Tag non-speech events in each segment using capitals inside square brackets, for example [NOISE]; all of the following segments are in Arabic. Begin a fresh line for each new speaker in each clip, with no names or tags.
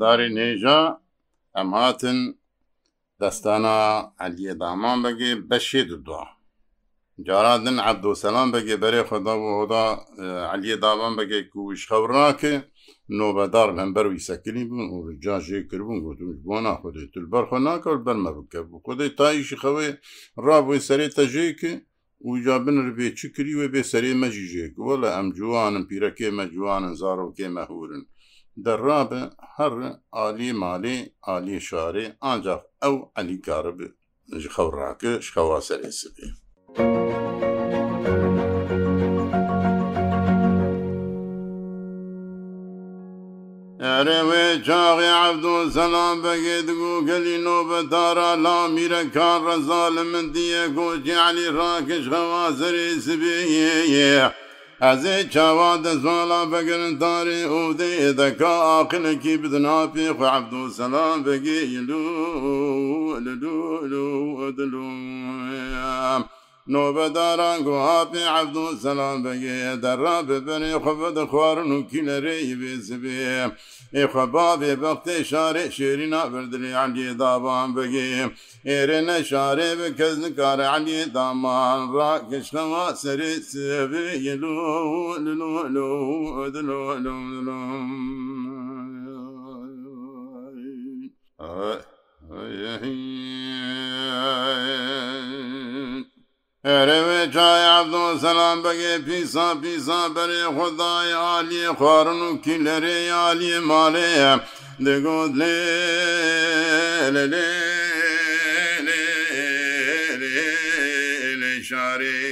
Xemedar Nêja em hatin destana Eliyê Daman begê beşê dida. Cara din Ebdoselam begê berê xweda û hoda Eliyê Daman begê ku ji xewr nake, nobedar hember wî sekirî bûn û ca jê kiribûn gotin ji bona Xwedê tu ber xwe nake ber me bike bû Xwedê tayî ji xewê raboyê serê te jêke û ca bin ribê çi kirî wê bê serê me jî jêk wala em ciwanin pîrekê me ciwanin zarokê me hûrin. در راب هر آلی مالی آلی شاری آنجا او علی گارب جخو راک شخوا سری سبی اره و جاغی عبدو سلام بگید گو گلی نو بدارا لا میره کار ظالم دیه گو جعلی راکش خواه سری سبیه از چواد سوالا بگرن تاری او دی دکا آقل کی بدنا پی خو عبدو سلام بگی لو لو لو دلو نوبة داران قوابي عبد السلام بقي دراب بني خفد خوارن كنري بيسبي إخبابي بقت شارع شيرنا بردلي علي دابان بقي إيرنا شارع بكزن كار علي دامان راكش لما سري سبي لو لو لو لو لو لو رے چائے عبد سلام بگے پیسا پیسا برے خدا عالی خوارن کی لرے عالی مالے دیکھو لے لے لے لے لے شارے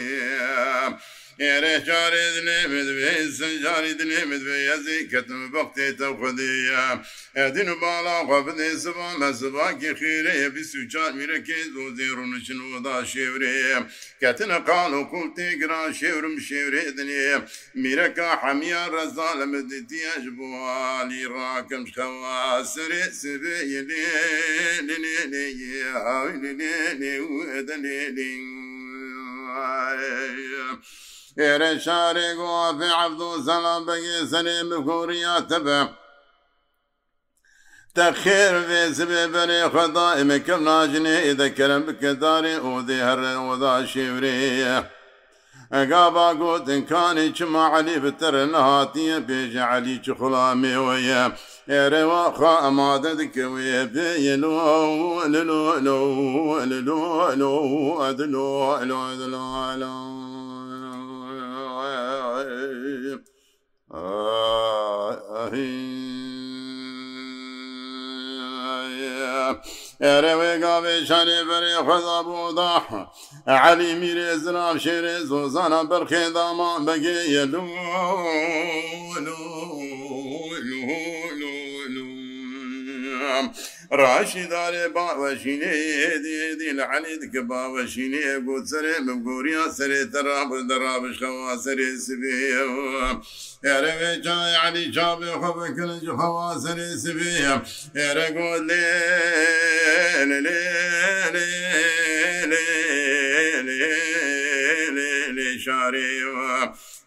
إيري جاري ذنبذ بيسن جاري ذنبذ بيزي كتم بقتي توقدية أدين بالا قبضي سبا لسباكي خيري بسوچار ميركي زوزير نشنودا شيوري كتن قالو قلتي قرا شيورم شيوري ذني ميركا حميا رزال مدتي أجبوها لي راكم شخوا سري سبي يلي للي لي هاي للي لي ودلي لي Yeah. إيري شاري في عبدو سلام بقي سليم بكوريا تبع تخير في سبب خضائم كم ناجني إذا كلم بكداري أودي هر وذا شيوري أقابا قوت إن كاني كما علي بتر نهاتي بيجي علي خلامي ويا روا خا مادتك ويا بي لو لو لو لو لو لو لو لو روی گاوی شنی بری خدا بودا علی میری زراب شیر زوزانا برخی دامان بگی یلو لو لو لو لو راشد علي با وشيني هدي هدي لعلي دكبا وشيني قوت سري مبقوريا سري تراب دراب شخوا سري سبيه يا ربي جاي علي جاب خبك الجخوا سري سبيه يا رقود ليل ليل ليل ليل شاري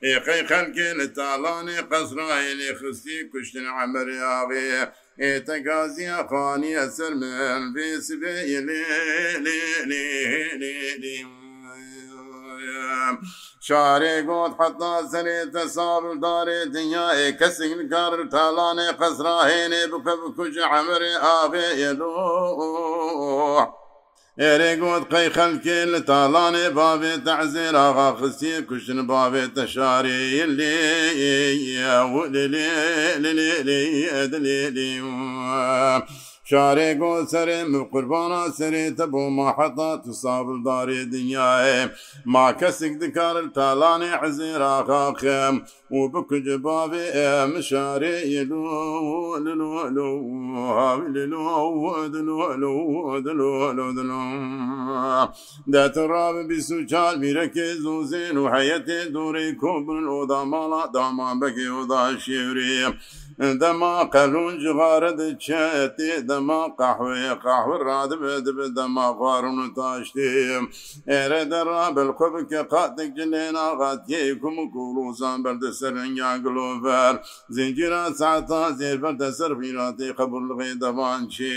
يا خي خلقي لتعلاني قصراي لخستي كشتن عمري أبيه تقاسي خاني السلم في سبيل شاري قوت حتى سري تصاب داري دنياي كسك الكار تالاني قصراهيني بكبكج عمري آبي يلوح إريغود قي خلكي لتالاني بابي تعزير آغا خسي كشن بابي تشاري اللي يا ولي لي لي لي لي شاري قو سري مقربانا سري تبو ما حطا تصاب لداري دنياي ما كسك دكار التالاني عزيرا خاخم وبك جبابي مشاري يلو للو لو هاوي للو دلو لو دلو لو دلو دات الراب بسو بسوشال بيركي زوزين وحياتي دوري كوبن ودا مالا داما بكي ودا شيري دما قلون جغار د چتی دما قهوه قهوه را د بد دما غارون تاشتی اره در را بل خوب که قاتک جنین آغات یکم کولو زان برد سرن یاگلو بر زنجیرا ساعتا زیر برد سر بیراتی قبول غیدوان چی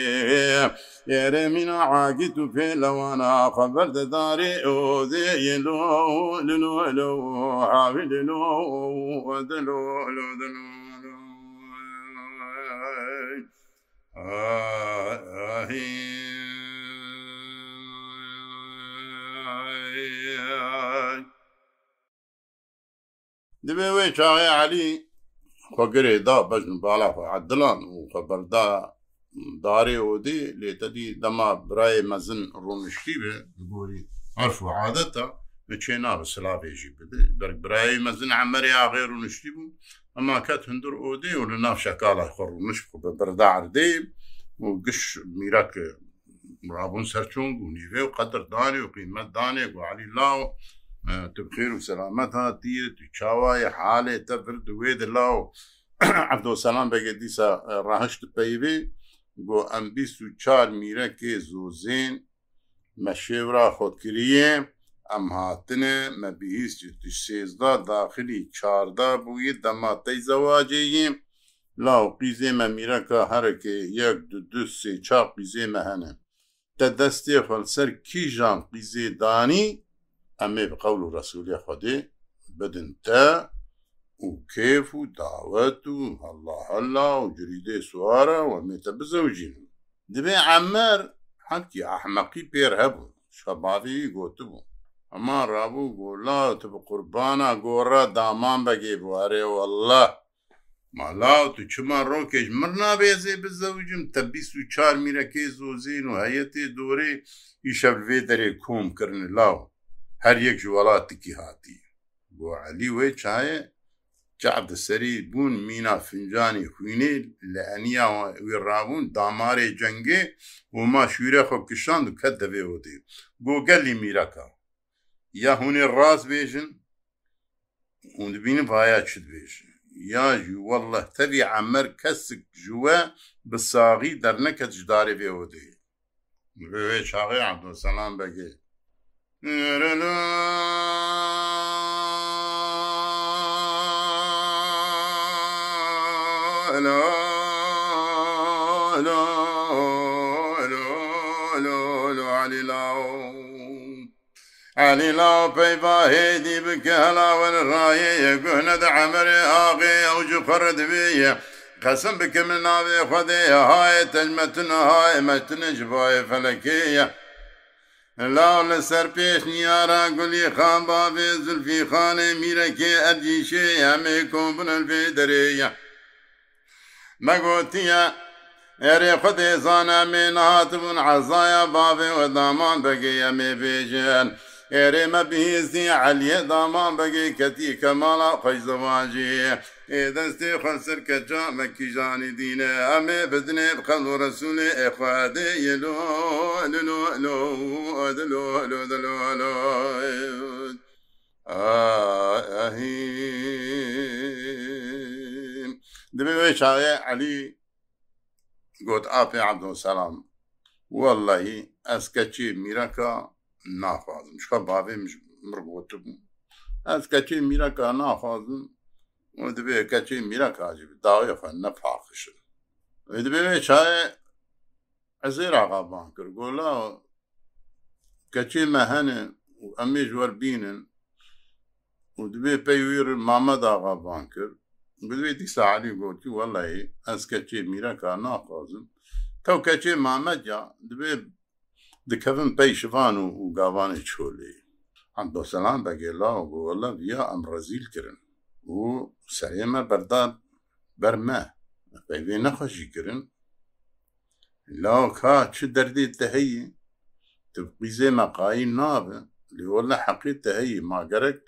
اره مینا عاقی تو پی لوانا خبر داری او دی لو لو لو حاوی لو دلو لو دلو دبي وي شاغي علي فقري دا بجن بالا عدلان وخبر دا داري ودي تدي دما براي مزن رومشتي بي بقولي
عرف وعادته
مشينا بسلافي يجيب برك براي مزن عمري غير ونشتي اما كات هندر اودي ولنا ناف شكالا خر نشبخ بردا عردي وقش ميراك رابون سرچونج ونيفي وقدر داني وقيمة داني وعلي الله آه، تبخير وسلامتها تير تشاوى حالي تبرد ويد الله [CLEARS THROAT] عبد السلام بقديسة آه، راهشت بيبي بو ام بيسو چار ميراك زوزين مشيورا كريم امهاتنه مبیهیز سیزده داخلی چارده بوی دماتی زواجی لاو قیزه ممیره که هرکه یک دو دو سه چا قیزه مهنه تا دستی خلصر کی جان قیزه دانی امه بقول رسول خوده بدن تا و كيف و الله الله وجريدة سوارة ومتى بزوجين دبي عمار حكي أحمقي بيرهبو شبابي قوتبو اما رابو گولا تو قربانا گورا دامان بگی بواری والله مالا تو چما رو کش مرنا بے و چار میره که ایشب و کوم کرنی لاو هر یک جوالا تکی هاتی گو علی وی چایه چاد سری بون مینا فنجانی خوینی لعنی و رابون دامارے و ما ماں شور کشاند دوی ودی گو گلی میره کا یا هونی ڕاز بێژن و دبینم بایا چت بێژن یا والله تبي عەمەر کەسک جوا bi saî derneket ji vê odê vê çaxê Abdulselam begê la علي لا بيبا هيدي بك هلا والراية يقهنا دعمر آغي أو جفرد بي قسم بك من نابي خذي هاي تجمتن هاي مجتن جباي فلكية لا لسر پیش نیارا گلی خان بابی زلفی خان میره که ارجیشه همه کن الفیدریه مگوتیه اري خدي زانا من هاتب عزايا بابي ودامان بقي يمي بيجن إيري ما بيزي علي دما بقي كتي كمالا فيز واجي اذا ستي خسر كجا مكي جاني دين أمي بدني بخلو رسولي اخادي يلو لو لو لو لو لو لو لو دبي وشاي علي قلت ابي عبد السلام والله اسكتشي ميراكا ناخوازم شکا باوی مش مرگوت بوم از کچه میرا که ناخوازم و دبی کچه میرا که عجیب داوی خواه نفاقشن و دبی چای ازیر آقا بان کر گولا کچه مهنه و امیج ور بینن و دبی پیویر مامد آقا بان کر بدوی دیسا علی گوتی والله از کچه میرا که ناخوازم تو کچه مامد جا دبی dikevin pey şivan û gavanê çolê Abdoselan Begêla govela viya em rezîl kirin û serê me berda ber me pey vê nexweşî kirin la ka çi derdê te heyî tu qîzê me qayî nabe lê wela heqê te heyî ma gerek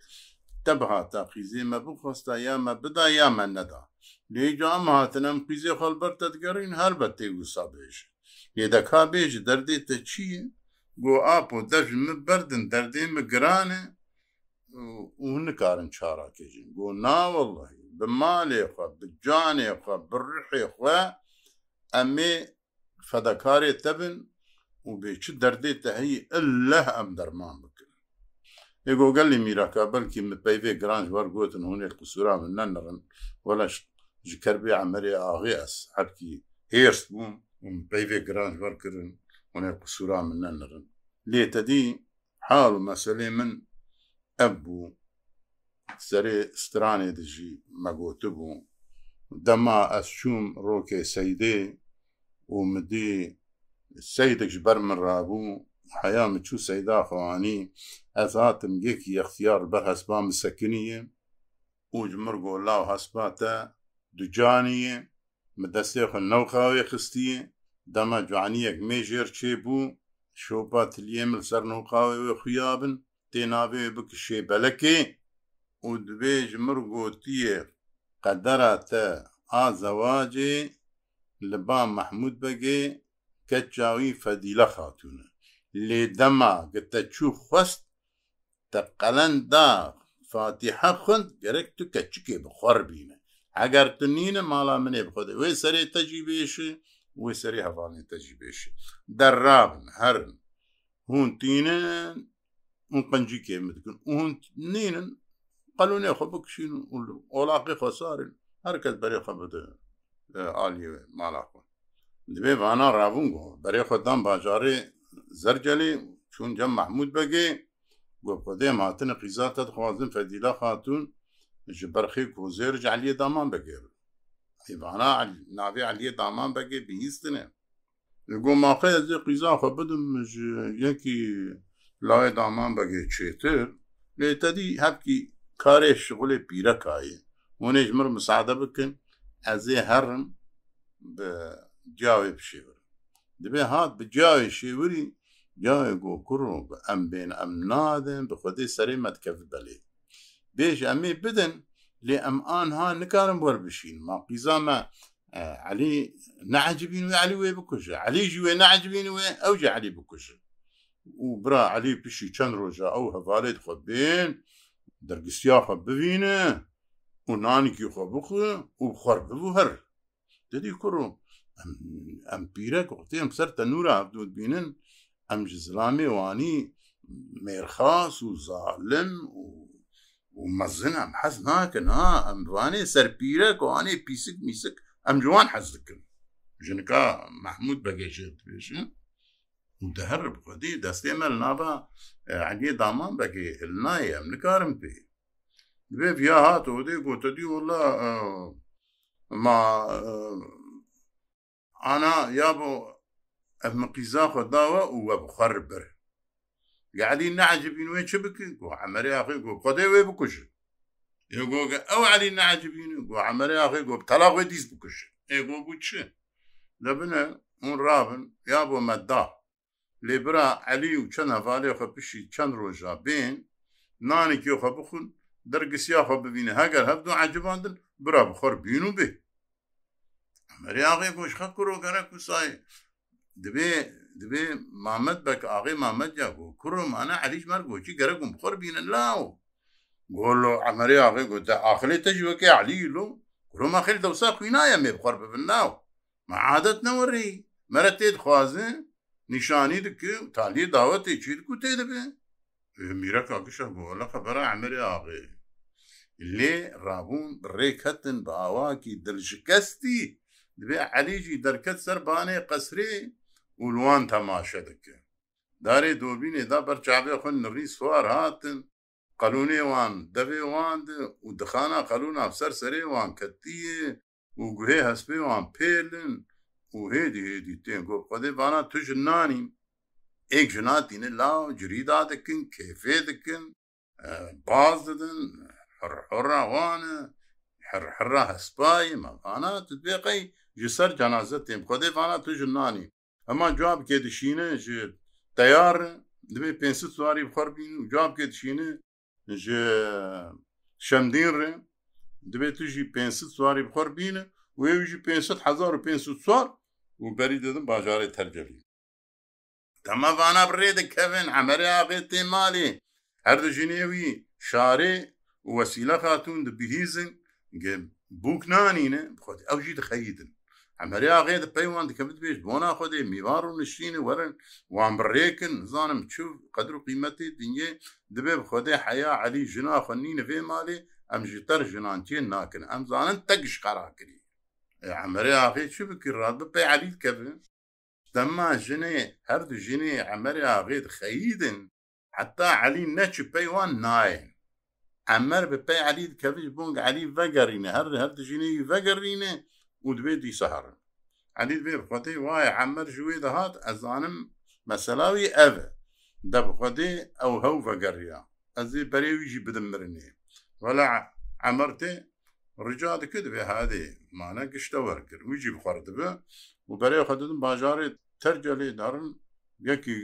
te bihata qîzê me bixwasta ya me bida ya me neda lê ca em hatine em qîzê xelber te digerin helbet tê wisa bêjin Yedeka bêje derdê te çi ye go ap û dev ji min berdin derdê me giran e û nikarin çara kêjin go na wellahî bi malê xwe bi canê xwe bi rihê xwe em ê fedekarê te bin û bê çi derdê te heyî illeh em derman bikin ê gogelî mîraka belkî min peyvê giran ji wer gotin hûn ê qusura min nenirin wela ji kerbê emerê axê ez hevkî hêrs bûm بيفي جراند وركرن ونركو سورا من ننرن ليتا دي حالو مسألة من أبو سري ستراني دجي مقوتبو دما أسشوم روكي سيدي ومدي سيدك جبر من رابو حياة متشو سيدا خواني أثاتم يكي اختيار بر هسبا مسكنية وجمر قولا وهسباتا دجانية مدستيخ النوخاوي خستية دما جوانيك ميجر شيبو شوبا تليم سر نوقاوي وخيابن تينابي بك شي بلكي ودبيج مرغو تيه قدرات آزواجي لبا محمود بگه که جاوی فدیله خاتونه دما گتا چو خوست تا دا فاتیحه خوند گرک تو کچکی بخور بینه اگر تو مالا منه بخوده وی سری تجیبه شه ويسري هفاني تجيبش درابن هرن هون تينن ونقنجي كيمتكن وهون نينن قالوا لي خبك شنو ولاقي خسار هركز بري خبد آه، آلي مالاكو دبي فانا رابونغو بري خدام باجاري زرجلي شون جم محمود بقي وبقدي ماتن قيزات خوازن فديلا خاتون جبرخي كوزير جعلي دامان بقيرو ایوانا ناوی علی دامان بگه بیستنه گو ماخه از قیزا خو خب بدم یکی لای دامان بگه چیتر لیتدی هب کی کار شغل پیرک آیه اونه مر مساعده بکن از هرم به جاوی بشیور دبی هات به جاوی شیوری جاوی گو کرو ام بین ام نادن به خودی سری متکف بلی بیش امی بدن لأم آن ها نكارم بور بشين ما قيزا علي نعجبين ويا علي ويا بكوجا علي جوي نعجبين وي أوجع علي بكوشة وبرا علي بشي چند روجا أو هفاليت خود بين درقستيا خود وناني كي خب بخو وبخور ببو هر ددي كرو أم, أم بيرك أم سر تنورا عبدود بينن أم جزلامي واني ميرخاص وظالم و ومزنا محز هاك نا ام فاني سربيرك واني بيسك ميسك ام جوان حز ذكر جنكا محمود بقيشت بيش ودهرب خدي دستي مال نابا عندي دامان بقي هلنا يا منكارم بي بي بيا هاتو دي قوت دي والله اه ما اه انا يابو ام قيزا خداوة وابو خربر علی یعنی نعجب این وی چه عمری گو عمری آخی وی خدا وی بکشه گو او علی نعجب این گو عمری آخی طلاق وی دیز بکشه ای گو گو چه اون رابن یا بو مده لبرا علی و چند افالی خب بشی چند روجا بین نانی که خب بخون درگسی خب ببینه هبدو عجبان عجباندن برا بخور بینو به عمری آخی گوش شخکرو کرو گره کسای دبي محمد بك اغي محمد جاكو كرم انا عليش مرقو شي قرقم بخور بين اللاو قول له عمري اغي قلت اخلي تجوك يا علي لو كرم اخلي دوسا وينايا مي بخور بفناو ما عادتنا وري مرتيد خوازي نشاني دك تالي دعوتي شي دكو تدبي اه، ميرك اقشا قول خبر عمري اغي اللي رابون بريك هتن باواكي دلشكستي دبي عليجي دركت سرباني قسري ulvan temaşe dike. Darê dobînê da berçavê xwe nirî swar hatin, qelûnê wan devê wan de û dixana qelûna ser serê wan ketiye û guhê hespê wan pêlin û hêdî hêdî tên got Xwedê bana tu ji nanî ek ji natîne lav cirîda dikin kêfê dikin baz didin hirhira wan e hirhira hespayê me bana tu bêqey ji ser cenaze têm Xwedê bana tu ji nanî ئەمان جواب کێ دشینە ji teyar dibe 500 soarî bixwar bin û cab kê dişîne ji şemdîn re dibe tu jî 500 soarî bixwar bîne û ew jî 500 hezar û 500 soar û berî dedim bajarê tercevî Tema vana birê dikevin emerê avê tê malê her di jinê wî şarê û wesîle xatûn dibihîzin bûk nanîne ew jî dixeyidin عمريا غير بيوان دكبت بيش بونا خودي ميوارو نشيني ورن وعم بريكن زانم تشوف قدر قيمتي دنيا دبي خودي حياة علي جنا خنين في مالي ام جتر جنانتين ناكن ام زانن تقش قراكري عمريا غير شو بكي راد بي علي كبن تما جني دو جني عمريا غير خيدن حتى علي نتش بيوان ناين عمر ببي علي كبيش بونج علي فقرينه هر هر دو جنيه فقرينه ودبێ دیسەهڕن علی بێ خۆتەی وایە عەمەر ژێ دەهات ئەزانم مەسەلاوی ئەڤە دەبخۆدێ ئەو هەو بەگەڕیا ئەزێ بەرێویژی بدم مرنێ وەلا ئەمەرتێ ڕجا دکە دەبێ هادێ مانە گشتە وەرگرت ویجی بخواڕ دەبێ و بەرێ خۆدن باژارێ تەرجەلێ دەڕن یەکی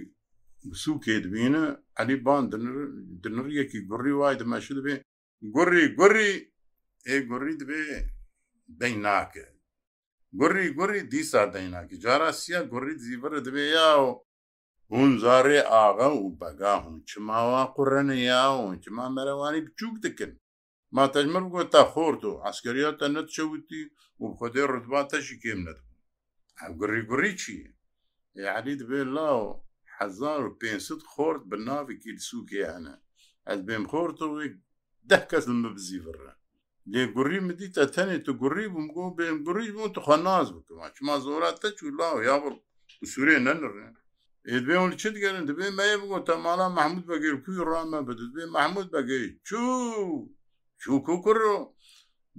سووکێ دبینە ئەلی بان دنر یەکی گوڕی وای دەمەش دەبێ گوڕی گوڕی ئێ گوڕی دەبێ دەی ناکە گوڕی گوڕی دیسا دەیناکی جارا سیە گوڕی زیبرە دەبێ یاوە هون زارێ ئاغا و بەگا هون چماوا قڕەنە یاون چما مەرەوانی بچووک دکن ماتەجمەر گوتا خۆرد و ئەسکەریاتە نەتچەوتی و خۆدێ ڕتباتەشی کێم نەت گوڕی گوڕی چیە یعنی دەبێ لاوە هزار و پێسد خۆرد بە ناوێکی سووکیانە ئەس بێم خۆرت و ده کەس بزیڤڕە گوری می تا تنی تو گوری بم گو بیم گوری بم تو خناز بکم بکەم چما زورت تا چو لاو یا بڕ سوورێ نەنڕێن بێون چ دبی دەبێ بگو تا مالا محمود بگیر کوی محمود بگیر چو چو کو چوو کوکڕۆ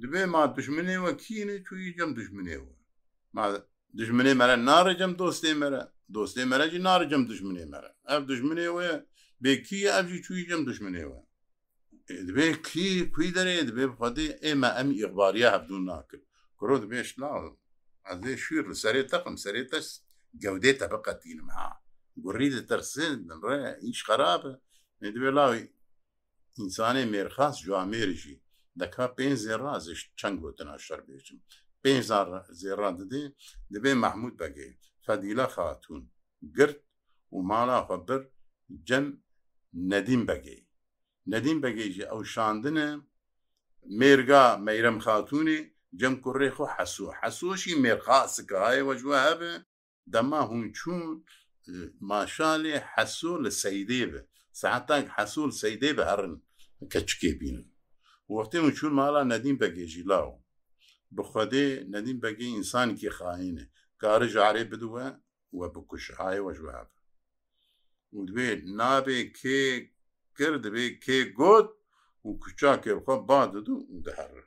دبێ ما دشمنێوە کینە چوی دوستی مرا دوستی مرا نار دۆستێ دشمنی مرا؟ اف ناڕجم و بی کی اف جی چو یه چوی دشمنی و دبێ کی کوی دەنێ دەبێ بخوادێ ئێمە ئەمی ئیغباریە هەبدون ناکرد کرۆ دەبێش ناڵ ئەێ شوێر لە سەرێ تەقم سەرێ تەس گەودێ تەبقەتینم ها گوڕی دەتەرسن ڕێ هیچ خراپە دەبێ لاوی ئینسانێ مێرخاس جوامێرژی دەکا پێ زێڕازش چەند گوتنا شەر بێچم پێ زێڕا دەدێ دەبێ مەحمود بەگێ فەدیلە خاتون گرت و ماڵا خەبەر جەم نەدیم بەگەی نەدیم بەگەیژی ئەو شاندنە مێرگا مەیرم خاتونی جەم کوڕێ خۆ حەسوو حەسوۆشی مێرخاسکایەوە جووە هەبێ دەما هون چوون ماشالێ حەسۆ لە سەیدێ بێ سعتاک حەسۆل سەیدێ بە هەرن کە چکێ بینن وەختێ و چون مالا نەدیم بەگێژی لاوە بخودێ نەدیم بەگەی ئینسانکی خاینە کارە جارێ بدووە وە بکوشهای وەژواب دوێ نابێ کێ کرد به کی گود و کچاکی بخواه باده دو ده هر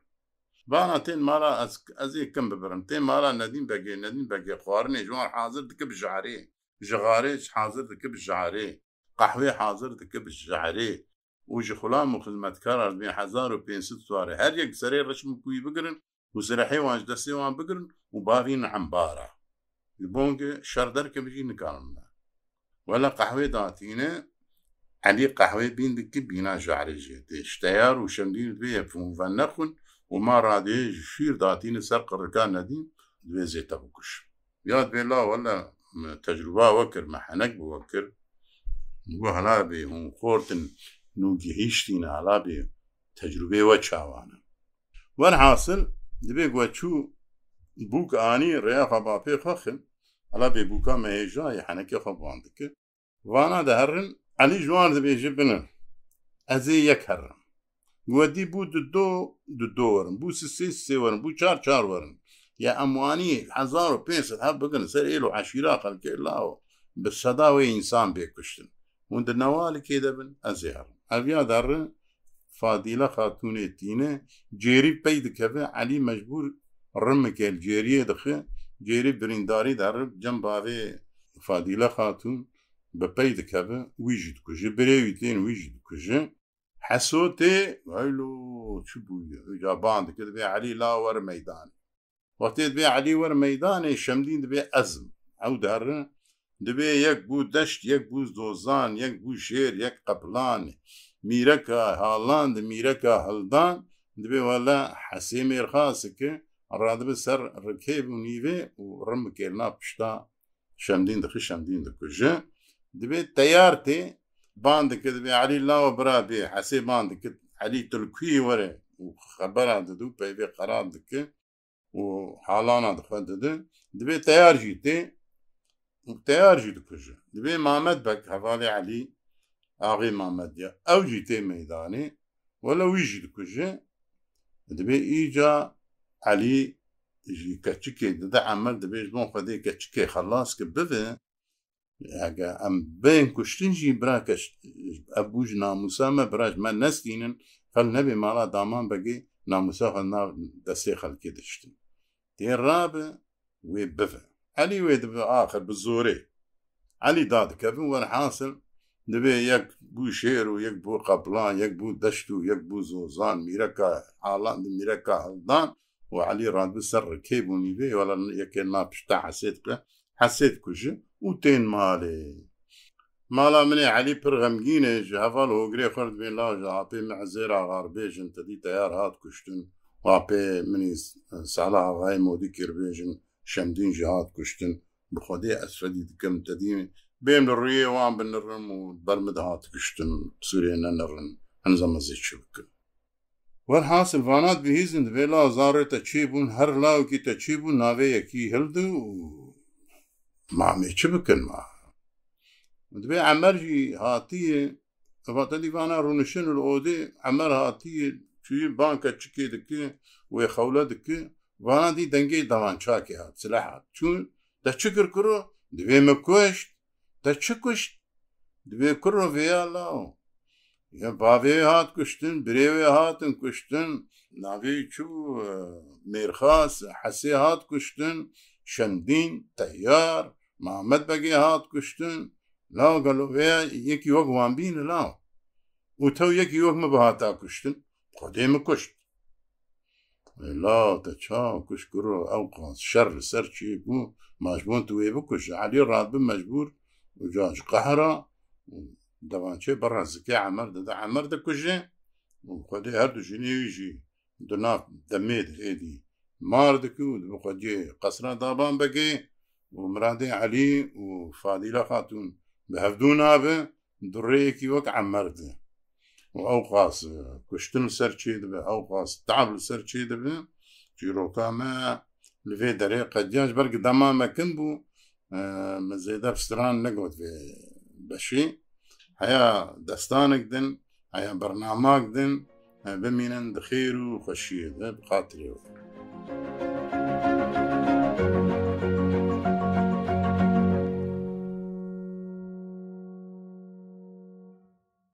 بانا تین مالا از, از یک کم ببرم تین مالا ندین بگی ندین بگی خوارنه جوان حاضر دکه بجعره جغاره حاضر دکه بجعره قهوه حاضر دکه بجعره و جی خلام و خدمتکار از هزار و پین ست سواره هر یک سره رشم کوی بگرن و سرحی وانج دستی وان بگرن و باوی نعم بارا بونگ شردر که بجی نکارن ولا قهوه داتینه علي قهوة بين دكب يناجو على الجهد شتيار وشمدين بيه فمفن نخن وما رادي شير داتين سرق الركان ندين دوي زيتا بكش ياد بلا ولا تجربة وكر محنك بوكر نقول هلا بي هم خورتن نوجي هيشتين هلا بي تجربة وچاوانا والحاصل دبي قوتشو بوك آني رياخة بابي خخن هلا بي بوكا مهيجا يحنكي خبواندك وانا دهرن علي جوان ذبي جبنا أزي يكهر ودي بو دو دو دو دور بو سيس ورن بو چار چار ورن يا أمواني حزار وبينس هب بقن سر إلو عشيرة خلق الله بس هداوي إنسان بيكشتن وند نوالي كده بن أزيهر أبيا دار فاضلة خاتونة تينة جيري بيد كبه علي مجبور رمك الجيري دخه جيري برنداري در جنب هذه فاضلة خاتون بەپەی دەکەبە ویژی دکوژە برێوی تێن ویژی دکوژە حەسۆ تێ هەلو چ بووە بان دەکە دەبێ علی لاوەرە مەدان وەختێت بێ علی وەرە مەدانێ شەمدین دەبێ ئەزم ئەو دارە دەبێ یەک بوو دەشت یەک بوو دۆزان یەک بوو شێر یەک قەپلانێ میرەکە هاڵان میرەکە هەلدان دەبێ وەلا حەسێ مێرخاسەکە ڕادبە سەر ڕکێ بوونیوێ و ڕمکێ نا پشتا شەمدین دەخی شەمدین دەکوژە دبي تيارتي باندك دبي علي لا برا بي حسي باندك علي تلكوي وري وخبر ددو بي بي قرار دك وحالانا دخل ددو دبي تيار جيتي تيار جيت كوجا دبي محمد بك حوالي علي اغي محمد يا او جيتي ميداني ولا ويجي كوجا دبي ايجا علي جي كتشكي ددا عمل دبي جبون خدي كتشكي خلاص كبفه اگه ام بین کشتن جی بێن کش ابوج ناموسا ما براش ما نسکینن خل نبی مالا دامان بگی ناموسا خل دستی خل که دشتن دەشتن راب وی بفه علی وی دەبێ آخر بە زۆرێ علی دادکەبن ور حاصل دەبێ یک بو شیر و یک بو قبلان یک بو دشت و یک یەک بوو زۆزان میرەکە حاڵان میرەکە هەڵدان و علی ڕادبە سەر ڕکێ بی بێ یکی نا پشتا حسید که حسید کشه تین ماله مالا مني علي برغمجيني جهفال هوغري خرد بين لاج آغار معزيرا تا تدي تيار هات و وعبي مني سالا غاي مودي كيربيجن شمدين جهات كشتن بخودي أسفدي دكم تدي بين الرية وان بن و برمد هات كشتن سوريا نرن هنزم زيت ور حاصل فانات بهیزند دبيلا زارة تشيبون هر لاوكي تشيبون ناوی يكي هلدو مامي چه بکن ما دبی عمر جی هاتیه فاتا دیوانا رونشن العوده عمر هاتیه چوی بانکا چکی دکی و خوله دکی وانا دی دنگی دوانچاکی هات سلاح هات چون دا چکر کرو دوی مکوشت دا چکشت دوی کرو ویالاو Ya bavi hat kuştun, birevi hatın kuştun, navi çu mirhas, hasi hat kuştun, şemdin, teyyar, محمد بگی هات کشتن لاو گلو ویا یکی وقت وان بین لاو او تو یکی وقت مبه هاتا کشتن خودی مکشت لا تا چا کش گرو او قانس شر سر چی بو مجبون توی بکش علی راد بی مجبور و جانش قهرا دوان چه برا زکی عمر داده عمر دا کشه و خودی هر دو جنی ویجی دناف دمید ایدی مار دکو دو خودی قصران دابان بگی ومرادي علي وفاضلة خاتون بهفدونا به دريكي وك عمرته وأوقاس كشتن سرشيد به أوقاس تعب سرشيد به جيروكا ما لفي دري قدياش برق دما ما كنبو آه، مزيدا فستران نقود في بشي هيا دستانك دن هيا برنامج دن آه، بمينن دخير وخشيه بخاطري you